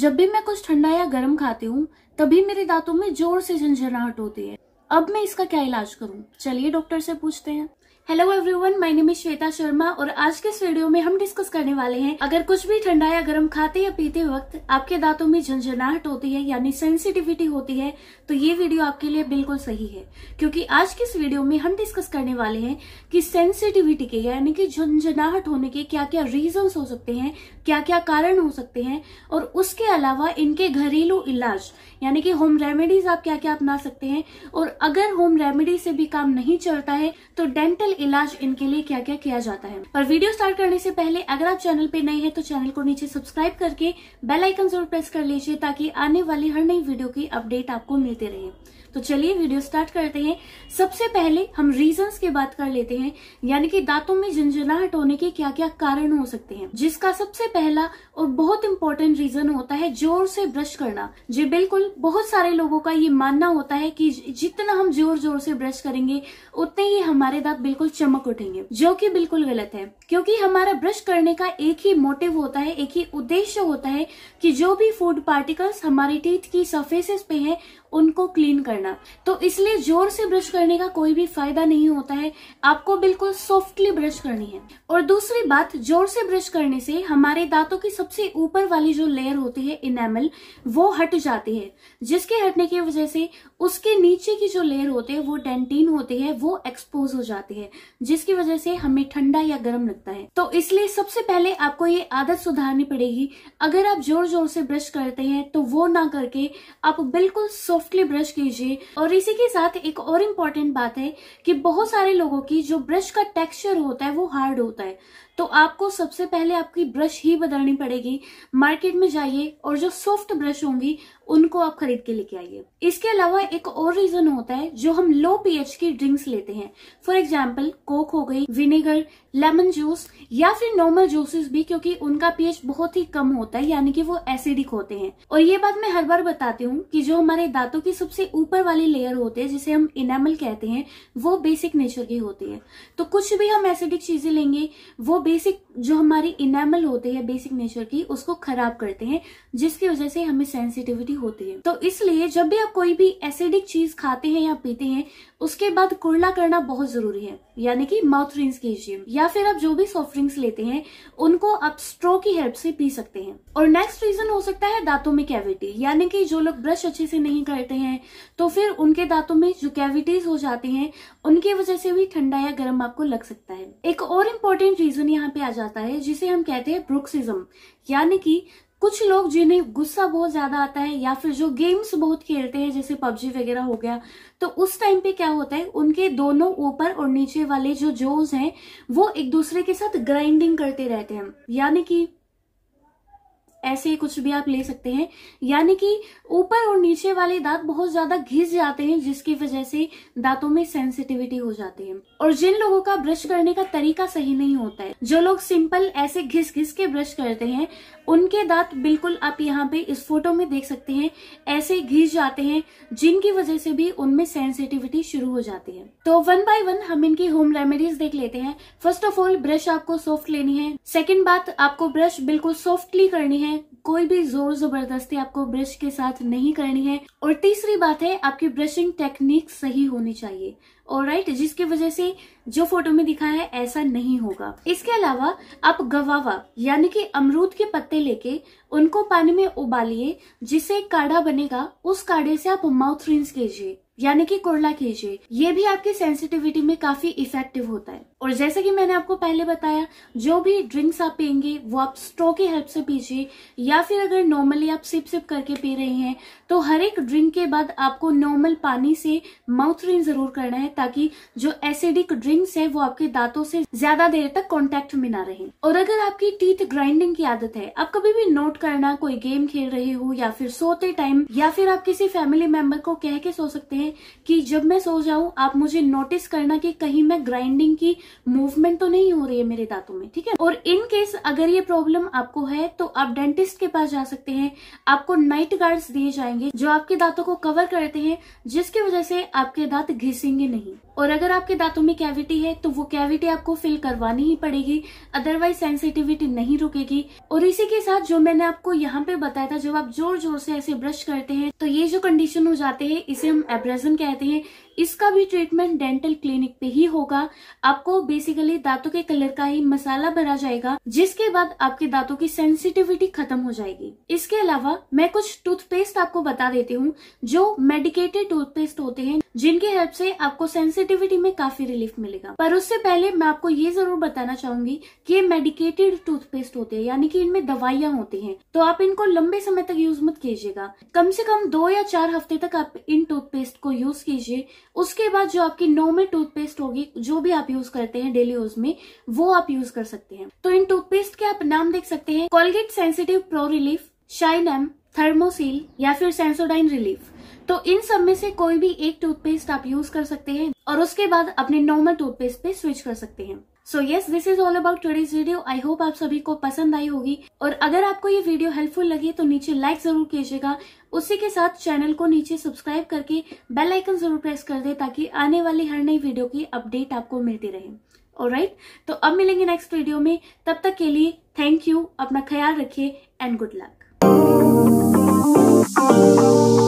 जब भी मैं कुछ ठंडा या गर्म खाती हूँ तभी मेरे दांतों में जोर से झंझनाहट होती है अब मैं इसका क्या इलाज करूँ चलिए डॉक्टर से पूछते हैं hello everyone my name is Shweta Sharma और आज के इस वीडियो में हम डिस्कस करने वाले हैं अगर कुछ भी ठंडा या गर्म खाते या पीते वक्त आपके दांतों में झंझनाहट होती है यानी सेंसिटिविटी होती है तो ये वीडियो आपके लिए बिल्कुल सही है क्योंकि आज के इस वीडियो में हम डिस्कस करने वाले हैं कि सेंसिटिविटी के यानी कि झंझनाहट होने के क्या क्या रीजन हो सकते हैं क्या क्या कारण हो सकते हैं और उसके अलावा इनके घरेलू इलाज यानी कि होम रेमेडीज आप क्या क्या अपना सकते हैं और अगर होम रेमेडी से भी काम नहीं चलता है तो डेंटल मुश्किल इलाज इनके लिए क्या क्या किया जाता है पर वीडियो स्टार्ट करने से पहले अगर आप चैनल पे नए हैं तो चैनल को नीचे सब्सक्राइब करके बेल आइकन जरूर प्रेस कर लीजिए ताकि आने वाली हर नई वीडियो की अपडेट आपको मिलती रहे तो चलिए वीडियो स्टार्ट करते हैं सबसे पहले हम रीजंस की बात कर लेते हैं यानी कि दांतों में झंझनाहट होने के क्या क्या कारण हो सकते हैं जिसका सबसे पहला और बहुत इम्पोर्टेंट रीजन होता है जोर से ब्रश करना जी बिल्कुल बहुत सारे लोगों का ये मानना होता है कि जितना हम जोर जोर से ब्रश करेंगे उतने ही हमारे दांत बिल्कुल चमक उठेंगे जो कि बिल्कुल गलत है क्योंकि हमारा ब्रश करने का एक ही मोटिव होता है एक ही उद्देश्य होता है कि जो भी फूड पार्टिकल्स हमारे टीथ की सरफेसेस पे है उनको क्लीन करना करना तो इसलिए जोर से ब्रश करने का कोई भी फायदा नहीं होता है आपको बिल्कुल सॉफ्टली ब्रश करनी है और दूसरी बात जोर से ब्रश करने से हमारे दांतों की सबसे ऊपर वाली जो लेयर होती है इनेमल वो हट जाती है जिसके हटने की वजह से उसके नीचे की जो लेयर होती है वो डेंटीन होती है वो एक्सपोज हो जाती है जिसकी वजह से हमें ठंडा या गर्म लगता है तो इसलिए सबसे पहले आपको ये आदत सुधारनी पड़ेगी अगर आप जोर जोर से ब्रश करते हैं तो वो ना करके आप बिल्कुल सॉफ्टली ब्रश कीजिए और इसी के साथ एक और इम्पोर्टेंट बात है कि बहुत सारे लोगों की जो ब्रश का टेक्सचर होता है वो हार्ड होता है तो आपको सबसे पहले आपकी ब्रश ही बदलनी पड़ेगी मार्केट में जाइए और जो सॉफ्ट ब्रश होंगी उनको आप खरीद के लेके आइए इसके अलावा एक और रीजन होता है जो हम लो पीएच की ड्रिंक्स लेते हैं फॉर एग्जाम्पल कोक हो गई विनेगर लेमन जूस या फिर नॉर्मल जूसेस भी क्योंकि उनका पीएच बहुत ही कम होता है यानी कि वो एसिडिक होते हैं और ये बात मैं हर बार बताती हूँ कि जो हमारे दांतों की सबसे ऊपर वाली लेयर होते हैं जिसे हम इनामल कहते हैं वो बेसिक नेचर की होती है तो कुछ भी हम एसिडिक चीजें लेंगे वो बेसिक जो हमारी इनेमल होती है बेसिक नेचर की उसको खराब करते हैं जिसकी वजह से हमें सेंसिटिविटी होती है तो इसलिए जब भी आप कोई भी एसिडिक चीज खाते हैं या पीते हैं उसके बाद कुरला करना बहुत जरूरी है यानी कि माउथ रिंग्स कीजिए या फिर आप जो भी सॉफ्ट ड्रिंक्स लेते हैं उनको आप स्ट्रो की हेल्प से पी सकते हैं और नेक्स्ट रीजन हो सकता है दांतों में कैविटी यानी कि जो लोग ब्रश अच्छे से नहीं करते हैं तो फिर उनके दांतों में जो कैविटीज हो जाती हैं उनकी वजह से भी ठंडा या गर्म आपको लग सकता है एक और इम्पोर्टेंट रीजन यहाँ पे आ जाता है जिसे हम कहते हैं ब्रुक्सिज्म यानी कि कुछ लोग जिन्हें गुस्सा बहुत ज्यादा आता है या फिर जो गेम्स बहुत खेलते हैं जैसे पबजी वगैरह हो गया तो उस टाइम पे क्या होता है उनके दोनों ऊपर और नीचे वाले जो जोज हैं वो एक दूसरे के साथ ग्राइंडिंग करते रहते हैं यानी कि ऐसे कुछ भी आप ले सकते हैं यानी कि ऊपर और नीचे वाले दांत बहुत ज्यादा घिस जाते हैं जिसकी वजह से दांतों में सेंसिटिविटी हो जाती है और जिन लोगों का ब्रश करने का तरीका सही नहीं होता है जो लोग सिंपल ऐसे घिस घिस के ब्रश करते हैं उनके दांत बिल्कुल आप यहाँ पे इस फोटो में देख सकते हैं ऐसे घिस जाते हैं जिनकी वजह से भी उनमें सेंसिटिविटी शुरू हो जाती है तो वन बाय वन हम इनकी होम रेमेडीज देख लेते हैं फर्स्ट ऑफ ऑल ब्रश आपको सॉफ्ट लेनी है सेकेंड बात आपको ब्रश बिल्कुल सॉफ्टली करनी है कोई भी जोर जबरदस्ती आपको ब्रश के साथ नहीं करनी है और तीसरी बात है आपकी ब्रशिंग टेक्निक सही होनी चाहिए और राइट जिसकी वजह से जो फोटो में दिखा है ऐसा नहीं होगा इसके अलावा आप गवावा यानी कि अमरूद के पत्ते लेके उनको पानी में उबालिए जिससे काढ़ा बनेगा उस काढ़े से आप माउथ रिंस कीजिए यानी कि कोरला कीजिए ये भी आपकी सेंसिटिविटी में काफी इफेक्टिव होता है और जैसे कि मैंने आपको पहले बताया जो भी ड्रिंक्स आप पियेंगे वो आप स्ट्रो की हेल्प से पीजिए या फिर अगर नॉर्मली आप सिप सिप करके पी रहे हैं तो हर एक ड्रिंक के बाद आपको नॉर्मल पानी से माउथ रिंग जरूर करना है ताकि जो एसिडिक ड्रिंक्स है वो आपके दांतों से ज्यादा देर तक कॉन्टेक्ट में ना रहे और अगर आपकी टीथ ग्राइंडिंग की आदत है आप कभी भी नोट करना कोई गेम खेल रहे हो या फिर सोते टाइम या फिर आप किसी फैमिली मेंबर को कह के सो सकते हैं कि जब मैं सो जाऊं आप मुझे नोटिस करना कि कहीं मैं ग्राइंडिंग की मूवमेंट तो नहीं हो रही है मेरे दांतों में ठीक है और इन केस अगर ये प्रॉब्लम आपको है तो आप डेंटिस्ट के पास जा सकते हैं आपको नाइट गार्ड्स दिए जाएंगे जो आपके दांतों को कवर करते हैं जिसकी वजह से आपके दांत घिसेंगे नहीं और अगर आपके दांतों में कैविटी है तो वो कैविटी आपको फिल करवानी ही पड़ेगी अदरवाइज सेंसिटिविटी नहीं रुकेगी और इसी के साथ जो मैंने आपको यहाँ पे बताया था जब आप जोर जोर से ऐसे ब्रश करते हैं तो ये जो कंडीशन हो जाते हैं इसे हम एब्रेजन कहते हैं इसका भी ट्रीटमेंट डेंटल क्लिनिक पे ही होगा आपको बेसिकली दांतों के कलर का ही मसाला भरा जाएगा जिसके बाद आपके दांतों की सेंसिटिविटी खत्म हो जाएगी इसके अलावा मैं कुछ टूथपेस्ट आपको बता देती हूँ जो मेडिकेटेड टूथपेस्ट होते हैं जिनकी हेल्प से आपको सेंसिटिव सेंसिटिविटी में काफी रिलीफ मिलेगा पर उससे पहले मैं आपको ये जरूर बताना चाहूंगी कि ये मेडिकेटेड टूथपेस्ट होते हैं यानी कि इनमें दवाइयां होती हैं तो आप इनको लंबे समय तक यूज मत कीजिएगा कम से कम दो या चार हफ्ते तक आप इन टूथपेस्ट को यूज कीजिए उसके बाद जो आपकी नॉर्मल टूथपेस्ट होगी जो भी आप यूज करते हैं डेली यूज में वो आप यूज कर सकते हैं तो इन टूथपेस्ट के आप नाम देख सकते हैं Colgate sensitive pro relief shine M thermoseal या फिर सेंसोडाइन रिलीफ तो इन सब में से कोई भी एक टूथपेस्ट आप यूज कर सकते हैं और उसके बाद अपने नॉर्मल टूथपेस्ट पे स्विच कर सकते हैं so yes this is all about today's video I hope आप सभी को पसंद आई होगी और अगर आपको ये वीडियो हेल्पफुल लगे तो नीचे लाइक जरूर कीजिएगा उसी के साथ चैनल को नीचे सब्सक्राइब करके बेल आइकन जरूर प्रेस कर दे ताकि आने वाली हर नई वीडियो की अपडेट आपको मिलती रहे और राइट तो अब मिलेंगे नेक्स्ट वीडियो में तब तक के लिए थैंक यू अपना ख्याल रखिए एंड गुड लक